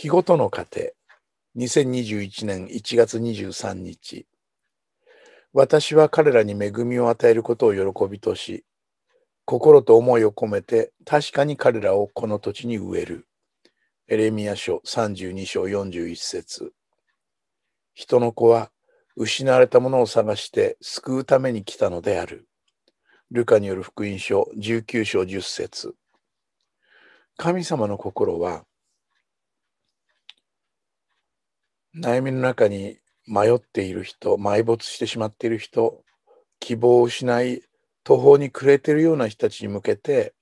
日ごとの過程2021年1月23日。私は彼らに恵みを与えることを喜びとし、心と思いを込めて確かに彼らをこの土地に植える。エレミア書32章41節人の子は失われたものを探して救うために来たのである。ルカによる福音書19章10節神様の心は悩みの中に迷っている人埋没してしまっている人希望を失い途方に暮れているような人たちに向けて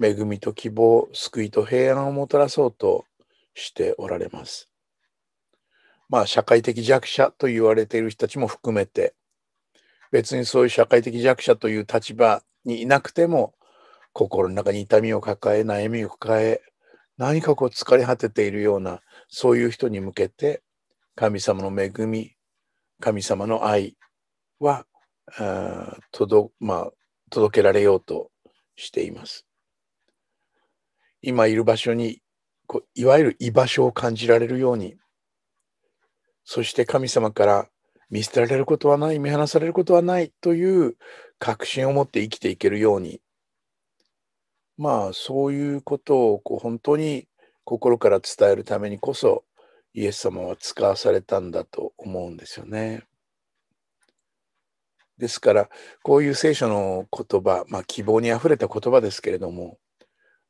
恵みと希望救いと平安をもたらそうとしておられます。まあ社会的弱者と言われている人たちも含めて別にそういう社会的弱者という立場にいなくても心の中に痛みを抱え悩みを抱え何かこう疲れ果てているようなそういう人に向けて神様の恵み、神様の愛は、あ届まあ、届けられようとしています。今いる場所にこういわゆる居場所を感じられるようにそして神様から見捨てられることはない見放されることはないという確信を持って生きていけるようにまあそういうことをこう本当に心から伝えるためにこそイエス様は使わされたんだと思うんですよね。ですからこういう聖書の言葉、まあ、希望にあふれた言葉ですけれども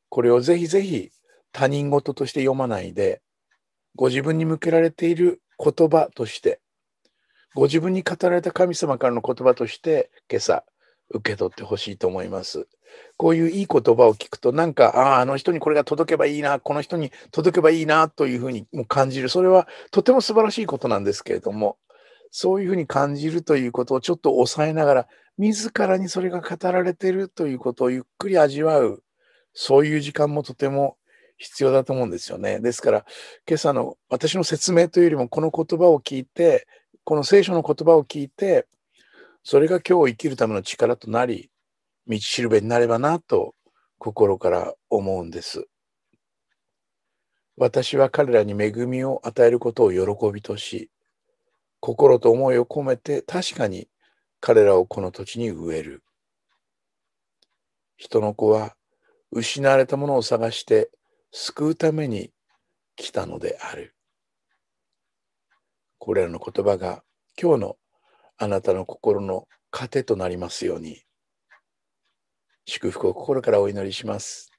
これをぜひぜひ他人事として読まないでご自分に向けられている言葉としてご自分に語られた神様からの言葉として今朝受け取ってほしいと思います。こういういい言葉を聞くと、なんか、ああ、あの人にこれが届けばいいな、この人に届けばいいなというふうにも感じる。それはとても素晴らしいことなんですけれども、そういうふうに感じるということをちょっと抑えながら、自らにそれが語られているということをゆっくり味わう、そういう時間もとても必要だと思うんですよね。ですから、今朝の私の説明というよりも、この言葉を聞いて、この聖書の言葉を聞いて、それが今日生きるための力となり、道しるべになればなと心から思うんです。私は彼らに恵みを与えることを喜びとし、心と思いを込めて確かに彼らをこの土地に植える。人の子は失われたものを探して救うために来たのである。これらの言葉が今日のあなたの心の糧となりますように祝福を心からお祈りします。